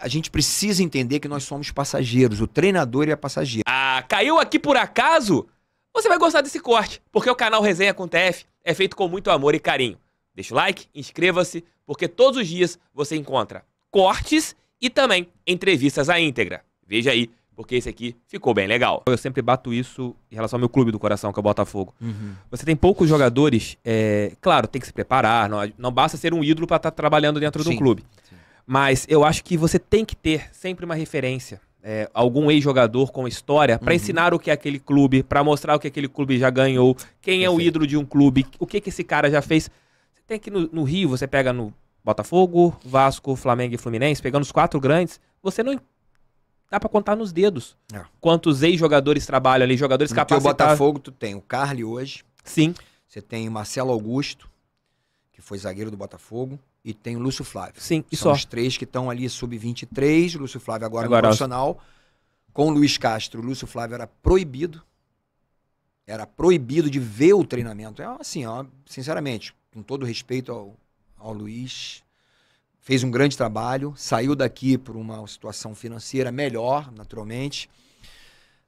a gente precisa entender que nós somos passageiros, o treinador é passageiro. Ah, caiu aqui por acaso? Você vai gostar desse corte, porque o canal Resenha com TF é feito com muito amor e carinho. Deixa o like, inscreva-se, porque todos os dias você encontra cortes e também entrevistas à íntegra. Veja aí, porque esse aqui ficou bem legal. Eu sempre bato isso em relação ao meu clube do coração, que é o Botafogo. Uhum. Você tem poucos jogadores, é, claro, tem que se preparar, não, não basta ser um ídolo para estar tá trabalhando dentro Sim. do clube. Sim. Mas eu acho que você tem que ter sempre uma referência. É, algum ex-jogador com história para uhum. ensinar o que é aquele clube, para mostrar o que aquele clube já ganhou, quem Perfeito. é o ídolo de um clube, o que, que esse cara já fez. Você tem que no, no Rio, você pega no Botafogo, Vasco, Flamengo e Fluminense, pegando os quatro grandes, você não dá para contar nos dedos. É. Quantos ex-jogadores trabalham ali, jogadores capazes. No Botafogo tu tem o Carly hoje. Sim. Você tem Marcelo Augusto, que foi zagueiro do Botafogo e tem o Lúcio Flávio. Sim, e São só. os três que estão ali sub-23, Lúcio Flávio agora, agora no profissional. Com o Luiz Castro, o Lúcio Flávio era proibido. Era proibido de ver o treinamento. É assim, ó, sinceramente, com todo respeito ao, ao Luiz, fez um grande trabalho, saiu daqui por uma situação financeira melhor, naturalmente.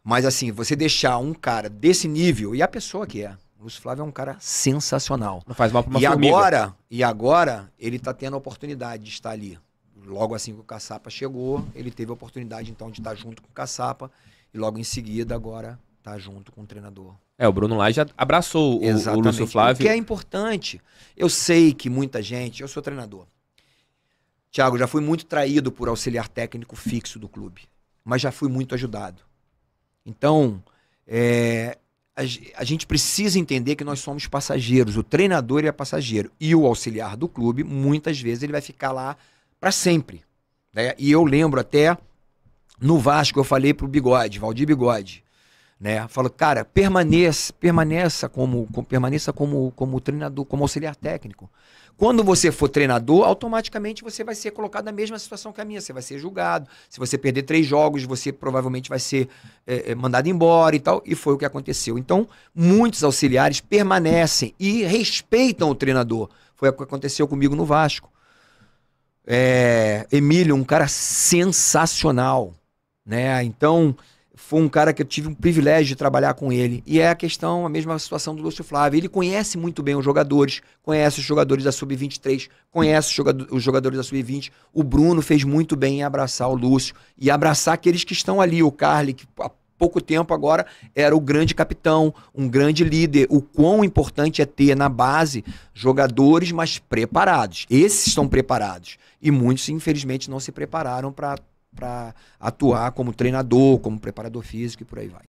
Mas assim, você deixar um cara desse nível, e a pessoa que é, Lúcio Flávio é um cara sensacional. Não faz mal pra uma e formiga. agora E agora ele tá tendo a oportunidade de estar ali. Logo assim que o Caçapa chegou, ele teve a oportunidade então de estar junto com o Caçapa e logo em seguida agora tá junto com o treinador. É, o Bruno Lai já abraçou o, o Lúcio Flávio. O que é importante. Eu sei que muita gente, eu sou treinador. Tiago, já fui muito traído por auxiliar técnico fixo do clube, mas já fui muito ajudado. Então, é, a, gente precisa entender que nós somos passageiros. O treinador é passageiro. E o auxiliar do clube, muitas vezes, ele vai ficar lá para sempre. Né? E eu lembro até no Vasco, eu falei pro Bigode, Valdir Bigode né? Falo, cara, permaneça, permaneça como, como, permaneça como, como treinador, como auxiliar técnico. Quando você for treinador, automaticamente você vai ser colocado na mesma situação que a minha. Você vai ser julgado. Se você perder três jogos, você provavelmente vai ser é, é mandado embora e tal. E foi o que aconteceu. Então, muitos auxiliares permanecem e respeitam o treinador. Foi o que aconteceu comigo no Vasco. É, Emílio, um cara sensacional, né? Então, foi um cara que eu tive um privilégio de trabalhar com ele. E é a questão, a mesma situação do Lúcio Flávio. Ele conhece muito bem os jogadores, conhece os jogadores da Sub-23, conhece os, os jogadores da Sub-20. O Bruno fez muito bem em abraçar o Lúcio e abraçar aqueles que estão ali. O Carly, que há pouco tempo agora era o grande capitão, um grande líder. O quão importante é ter na base jogadores, mas preparados. Esses estão preparados. E muitos, infelizmente, não se prepararam para para atuar como treinador, como preparador físico e por aí vai.